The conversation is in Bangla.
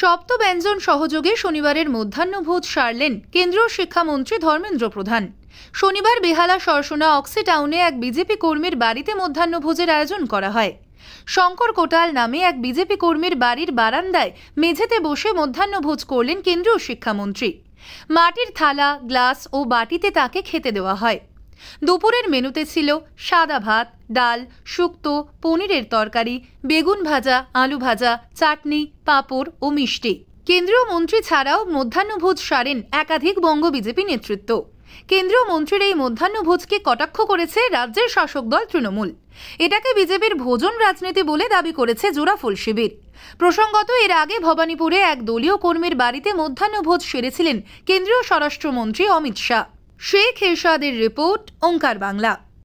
সপ্ত ব্যঞ্জন সহযোগে শনিবারের মধ্যাহ্নভোজ সারলেন কেন্দ্রীয় শিক্ষামন্ত্রী ধর্মেন্দ্র প্রধান শনিবার বেহালা সরসোনা অক্সিটাউনে এক বিজেপি কর্মীর বাড়িতে মধ্যাহ্নভোজের আয়োজন করা হয় শঙ্কর কোটাল নামে এক বিজেপি কর্মীর বাড়ির বারান্দায় মেঝেতে বসে মধ্যাহ্নভোজ করলেন কেন্দ্রীয় শিক্ষামন্ত্রী মাটির থালা গ্লাস ও বাটিতে তাকে খেতে দেওয়া হয় দুপুরের মেনুতে ছিল সাদা ভাত ডাল শুক্তো পনিরের তরকারি বেগুন ভাজা আলু ভাজা চাটনি পাঁপড় ও মিষ্টি কেন্দ্রীয় মন্ত্রী ছাড়াও মধ্যাহ্নভোজ সারেন একাধিক বঙ্গ বিজেপি নেতৃত্ব কেন্দ্রীয় মন্ত্রীর এই মধ্যাহ্নভোজকে কটাক্ষ করেছে রাজ্যের শাসক দল তৃণমূল এটাকে বিজেপির ভোজন রাজনীতি বলে দাবি করেছে জোড়াফুল শিবির প্রসঙ্গত এর আগে ভবানীপুরে এক দলীয় কর্মীর বাড়িতে মধ্যাহ্নভোজ সেরেছিলেন কেন্দ্রীয় স্বরাষ্ট্রমন্ত্রী অমিত শাহ শেখ এরশাদের রিপোর্ট ওঙ্কার বাংলা